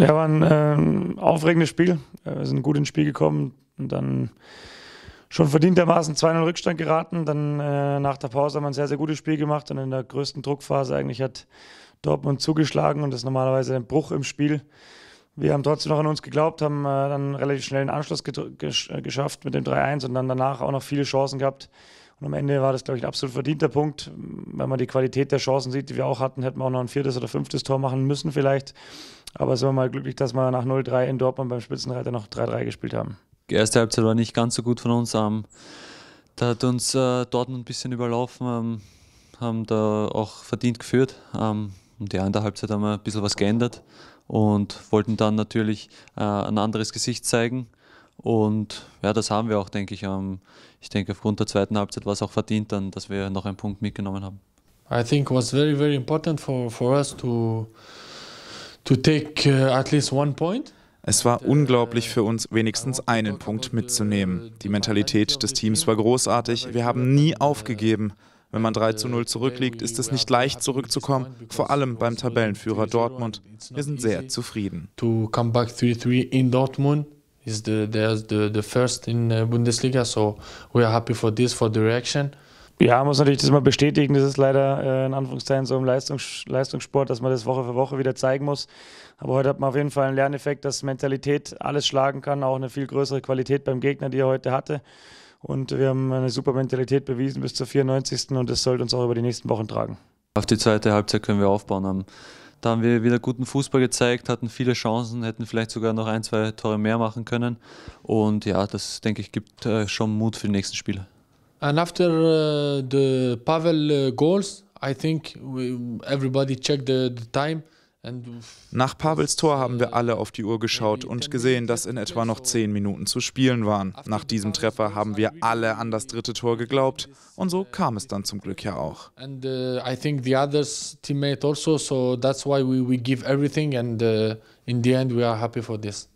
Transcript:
Ja, war ein ähm, aufregendes Spiel. Äh, wir sind gut ins Spiel gekommen und dann schon verdientermaßen 2-0 Rückstand geraten. Dann äh, nach der Pause haben wir ein sehr, sehr gutes Spiel gemacht und in der größten Druckphase eigentlich hat Dortmund zugeschlagen und das ist normalerweise ein Bruch im Spiel. Wir haben trotzdem noch an uns geglaubt, haben äh, dann relativ schnell einen Anschluss gesch äh, geschafft mit dem 3-1 und dann danach auch noch viele Chancen gehabt. Und am Ende war das, glaube ich, ein absolut verdienter Punkt. Wenn man die Qualität der Chancen sieht, die wir auch hatten, hätten wir auch noch ein viertes oder fünftes Tor machen müssen vielleicht. Aber es war mal glücklich, dass wir nach 0-3 in Dortmund beim Spitzenreiter noch 3-3 gespielt haben. Die erste Halbzeit war nicht ganz so gut von uns. Ähm, da hat uns äh, Dortmund ein bisschen überlaufen, ähm, haben da auch verdient geführt. Ähm, und ja, in der Halbzeit haben wir ein bisschen was geändert und wollten dann natürlich äh, ein anderes Gesicht zeigen. Und ja, das haben wir auch, denke ich. Ähm, ich denke, aufgrund der zweiten Halbzeit war es auch verdient, dann, dass wir noch einen Punkt mitgenommen haben. I think was very, very important for, for us to Uh, es war unglaublich für uns, wenigstens einen Punkt mitzunehmen. Die Mentalität des Teams war großartig. Wir haben nie aufgegeben. Wenn man 3 zu 0 zurückliegt, ist es nicht leicht zurückzukommen, vor allem beim Tabellenführer Dortmund. Wir sind sehr zufrieden. To come 3 in Dortmund is the, the, the first in uh, Bundesliga, so we are happy for this, for the reaction. Ja, man muss natürlich das mal bestätigen. Das ist leider äh, in Anführungszeichen so im Leistungs Leistungssport, dass man das Woche für Woche wieder zeigen muss. Aber heute hat man auf jeden Fall einen Lerneffekt, dass Mentalität alles schlagen kann, auch eine viel größere Qualität beim Gegner, die er heute hatte. Und wir haben eine super Mentalität bewiesen bis zur 94. und das sollte uns auch über die nächsten Wochen tragen. Auf die zweite Halbzeit können wir aufbauen. Da haben wir wieder guten Fußball gezeigt, hatten viele Chancen, hätten vielleicht sogar noch ein, zwei Tore mehr machen können. Und ja, das denke ich gibt äh, schon Mut für die nächsten Spiele. And after uh, the Pavel uh, goals, I think we, everybody checked the, the time. Nach Pavels Tor haben wir alle auf die Uhr geschaut und gesehen, dass in etwa noch zehn Minuten zu spielen waren. Nach diesem Treffer haben wir alle an das dritte Tor geglaubt und so kam es dann zum Glück ja auch. And uh, I think the teammate also, so that's why we we give everything and uh, in the end happy for this.